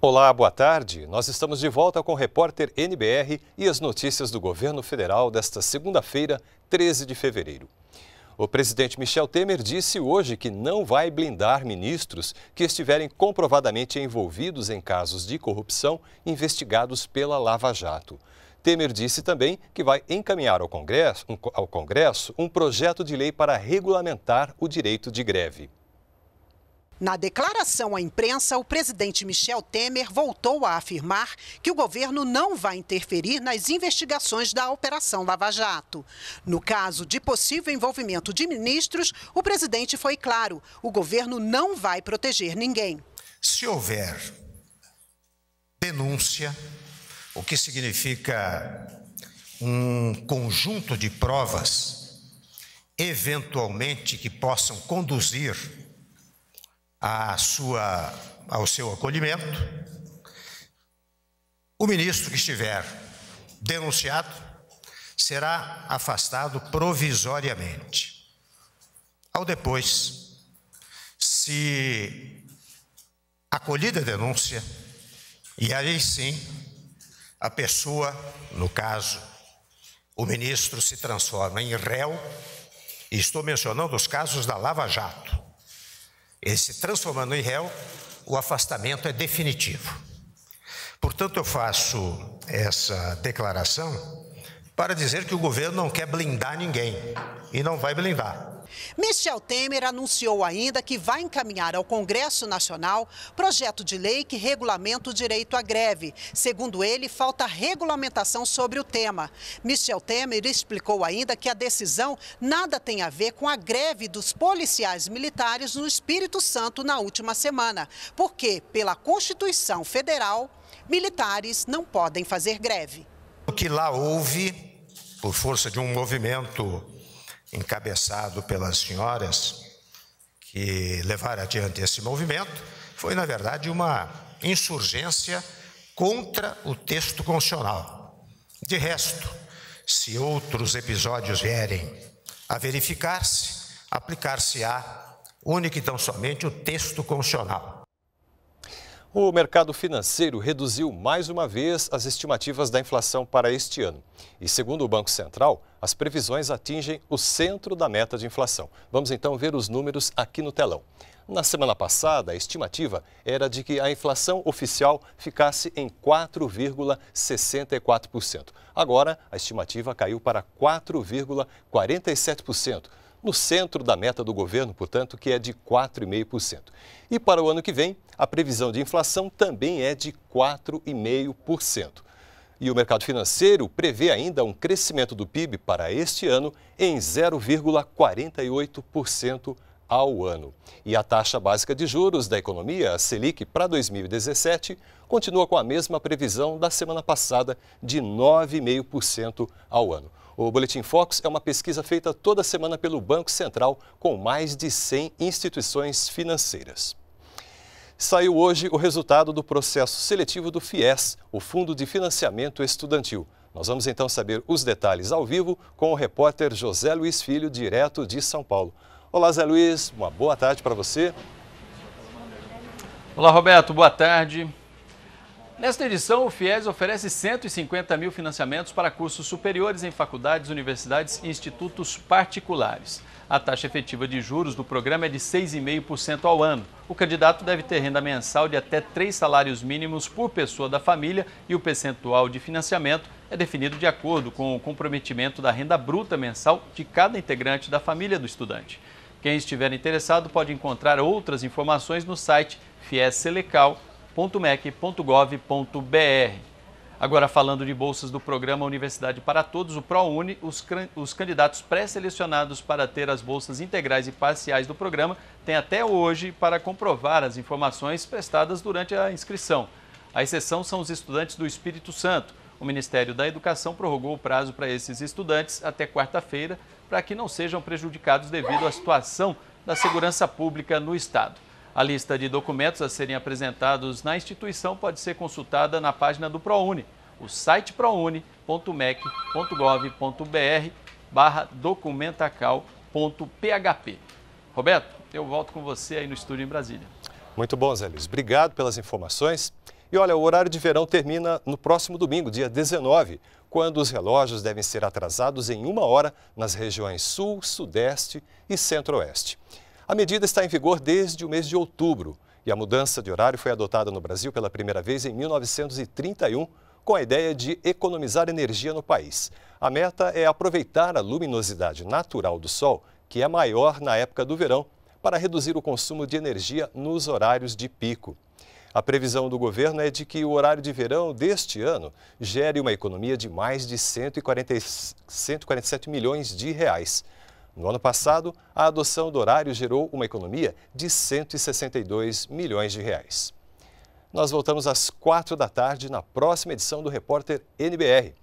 Olá, boa tarde. Nós estamos de volta com o repórter NBR e as notícias do governo federal desta segunda-feira, 13 de fevereiro. O presidente Michel Temer disse hoje que não vai blindar ministros que estiverem comprovadamente envolvidos em casos de corrupção investigados pela Lava Jato. Temer disse também que vai encaminhar ao Congresso, ao Congresso um projeto de lei para regulamentar o direito de greve. Na declaração à imprensa, o presidente Michel Temer voltou a afirmar que o governo não vai interferir nas investigações da Operação Lava Jato. No caso de possível envolvimento de ministros, o presidente foi claro: o governo não vai proteger ninguém. Se houver denúncia, o que significa um conjunto de provas, eventualmente que possam conduzir à sua, ao seu acolhimento. O ministro que estiver denunciado será afastado provisoriamente. Ao depois, se acolhida a denúncia, e aí sim a pessoa, no caso, o ministro se transforma em réu, e estou mencionando os casos da Lava Jato, ele se transformando em réu, o afastamento é definitivo. Portanto, eu faço essa declaração para dizer que o governo não quer blindar ninguém e não vai blindar. Michel Temer anunciou ainda que vai encaminhar ao Congresso Nacional projeto de lei que regulamenta o direito à greve. Segundo ele, falta regulamentação sobre o tema. Michel Temer explicou ainda que a decisão nada tem a ver com a greve dos policiais militares no Espírito Santo na última semana, porque, pela Constituição Federal, militares não podem fazer greve. O que lá houve, por força de um movimento encabeçado pelas senhoras que levaram adiante esse movimento, foi, na verdade, uma insurgência contra o texto constitucional. De resto, se outros episódios vierem a verificar-se, aplicar-se-á única e tão somente o texto constitucional o mercado financeiro reduziu mais uma vez as estimativas da inflação para este ano. E segundo o Banco Central, as previsões atingem o centro da meta de inflação. Vamos então ver os números aqui no telão. Na semana passada, a estimativa era de que a inflação oficial ficasse em 4,64%. Agora, a estimativa caiu para 4,47% no centro da meta do governo, portanto, que é de 4,5%. E para o ano que vem, a previsão de inflação também é de 4,5%. E o mercado financeiro prevê ainda um crescimento do PIB para este ano em 0,48% ao ano. E a taxa básica de juros da economia, a Selic, para 2017, continua com a mesma previsão da semana passada de 9,5% ao ano. O Boletim Fox é uma pesquisa feita toda semana pelo Banco Central com mais de 100 instituições financeiras. Saiu hoje o resultado do processo seletivo do FIES, o Fundo de Financiamento Estudantil. Nós vamos então saber os detalhes ao vivo com o repórter José Luiz Filho, direto de São Paulo. Olá, Zé Luiz, uma boa tarde para você. Olá, Roberto, boa tarde. Nesta edição, o FIES oferece 150 mil financiamentos para cursos superiores em faculdades, universidades e institutos particulares. A taxa efetiva de juros do programa é de 6,5% ao ano. O candidato deve ter renda mensal de até três salários mínimos por pessoa da família e o percentual de financiamento é definido de acordo com o comprometimento da renda bruta mensal de cada integrante da família do estudante. Quem estiver interessado pode encontrar outras informações no site fieselecal.com www.mec.gov.br. Agora, falando de bolsas do programa Universidade para Todos, o ProUni, os, os candidatos pré-selecionados para ter as bolsas integrais e parciais do programa têm até hoje para comprovar as informações prestadas durante a inscrição. A exceção são os estudantes do Espírito Santo. O Ministério da Educação prorrogou o prazo para esses estudantes até quarta-feira, para que não sejam prejudicados devido à situação da segurança pública no Estado. A lista de documentos a serem apresentados na instituição pode ser consultada na página do ProUni, o site prouni.mec.gov.br barra documentacal.php. Roberto, eu volto com você aí no estúdio em Brasília. Muito bom, Zé Luiz. Obrigado pelas informações. E olha, o horário de verão termina no próximo domingo, dia 19, quando os relógios devem ser atrasados em uma hora nas regiões Sul, Sudeste e Centro-Oeste. A medida está em vigor desde o mês de outubro e a mudança de horário foi adotada no Brasil pela primeira vez em 1931, com a ideia de economizar energia no país. A meta é aproveitar a luminosidade natural do sol, que é maior na época do verão, para reduzir o consumo de energia nos horários de pico. A previsão do governo é de que o horário de verão deste ano gere uma economia de mais de 140, 147 milhões de reais. No ano passado, a adoção do horário gerou uma economia de 162 milhões de reais. Nós voltamos às quatro da tarde na próxima edição do Repórter NBR.